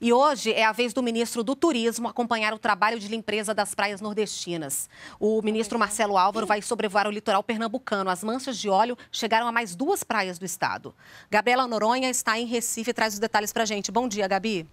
E hoje é a vez do ministro do Turismo acompanhar o trabalho de limpeza das praias nordestinas. O ministro Marcelo Álvaro vai sobrevoar o litoral pernambucano. As manchas de óleo chegaram a mais duas praias do estado. Gabriela Noronha está em Recife e traz os detalhes para a gente. Bom dia, Gabi.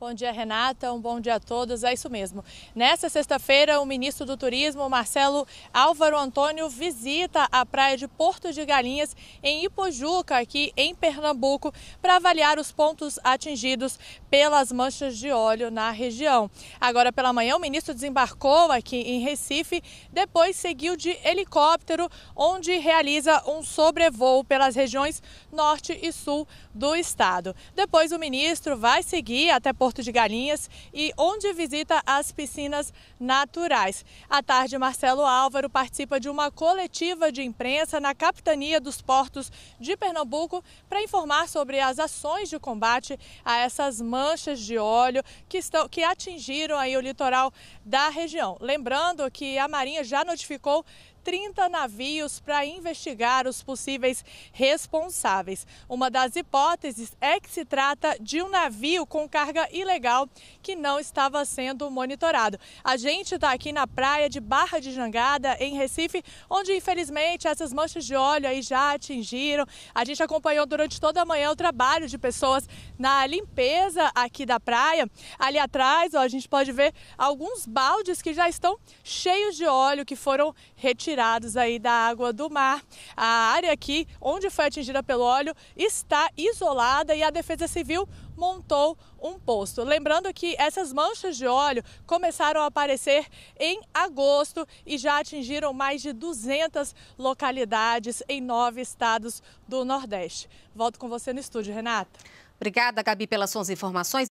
Bom dia, Renata. Um bom dia a todos. É isso mesmo. Nessa sexta-feira, o ministro do Turismo, Marcelo Álvaro Antônio, visita a praia de Porto de Galinhas, em Ipojuca, aqui em Pernambuco, para avaliar os pontos atingidos pelas manchas de óleo na região. Agora pela manhã, o ministro desembarcou aqui em Recife, depois seguiu de helicóptero, onde realiza um sobrevoo pelas regiões norte e sul do estado. Depois, o ministro vai seguir até Porto Porto de Galinhas e onde visita as piscinas naturais. À tarde, Marcelo Álvaro participa de uma coletiva de imprensa na capitania dos portos de Pernambuco para informar sobre as ações de combate a essas manchas de óleo que, estão, que atingiram aí o litoral da região. Lembrando que a Marinha já notificou 30 navios para investigar os possíveis responsáveis. Uma das hipóteses é que se trata de um navio com carga ilegal que não estava sendo monitorado. A gente está aqui na praia de Barra de Jangada, em Recife, onde infelizmente essas manchas de óleo aí já atingiram. A gente acompanhou durante toda a manhã o trabalho de pessoas na limpeza aqui da praia. Ali atrás, ó, a gente pode ver alguns baldes que já estão cheios de óleo que foram retirados aí da água do mar. A área aqui onde foi atingida pelo óleo está isolada e a Defesa Civil montou um posto. Lembrando que essas manchas de óleo começaram a aparecer em agosto e já atingiram mais de 200 localidades em nove estados do Nordeste. Volto com você no estúdio, Renata. Obrigada, Gabi, pelas suas informações.